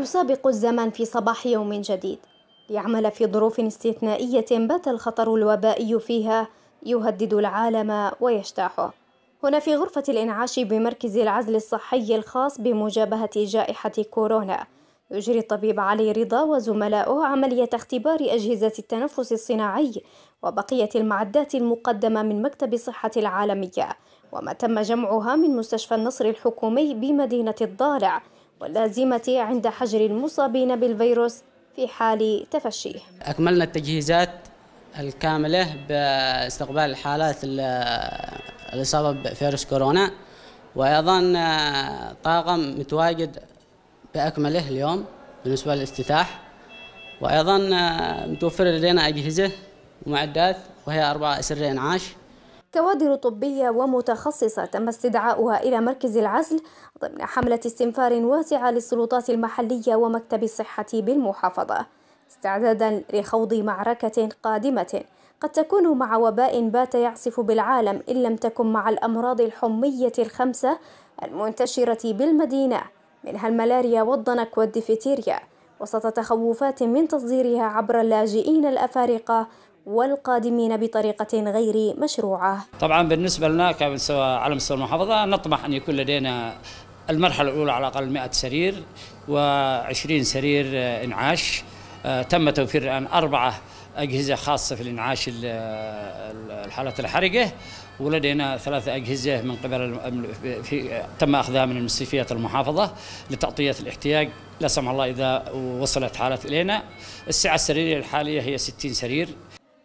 يسابق الزمن في صباح يوم جديد ليعمل في ظروف استثنائية بات الخطر الوبائي فيها يهدد العالم ويجتاحه هنا في غرفة الإنعاش بمركز العزل الصحي الخاص بمجابهة جائحة كورونا يجري الطبيب علي رضا وزملاؤه عملية اختبار أجهزة التنفس الصناعي وبقية المعدات المقدمة من مكتب الصحة العالمية وما تم جمعها من مستشفى النصر الحكومي بمدينة الضالع واللازمة عند حجر المصابين بالفيروس في حال تفشيه أكملنا التجهيزات الكاملة باستقبال الحالات الإصابة بفيروس كورونا وأيضا آه، طاقم متواجد بأكمله اليوم بالنسبة للافتتاح وأيضا آه، متوفر لدينا أجهزة ومعدات وهي أربعة أسرة إنعاش كوادر طبية ومتخصصة تم استدعاؤها إلى مركز العزل ضمن حملة استنفار واسعة للسلطات المحلية ومكتب الصحة بالمحافظة استعدادا لخوض معركة قادمة قد تكون مع وباء بات يعصف بالعالم إن لم تكن مع الأمراض الحمية الخمسة المنتشرة بالمدينة منها الملاريا والضنك والديفتيريا وسط تخوفات من تصديرها عبر اللاجئين الأفارقة والقادمين بطريقة غير مشروعة طبعا بالنسبة لنا كمستوى على مستوى المحافظة نطمح أن يكون لدينا المرحلة الأولى على الأقل 100 سرير و20 سرير إنعاش آه، تم توفير الآن أربعة أجهزة خاصة في الإنعاش الحالات الحرقة ولدينا ثلاثة أجهزة من قبل في تم أخذها من المستشفيات المحافظة لتغطية الاحتياج لا سمح الله إذا وصلت حالات إلينا السعة السريرية الحالية هي 60 سرير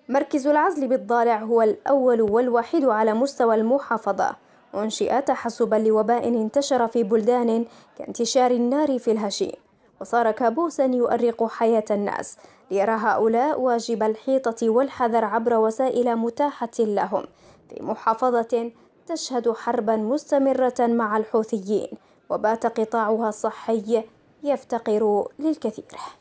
مركز العزل بالضالع هو الأول والوحيد على مستوى المحافظة أنشئ تحسبا لوباء انتشر في بلدان كانتشار النار في الهشيم وصار كابوسا يؤرق حياة الناس ليرى هؤلاء واجب الحيطة والحذر عبر وسائل متاحة لهم في محافظة تشهد حربا مستمرة مع الحوثيين وبات قطاعها الصحي يفتقر للكثير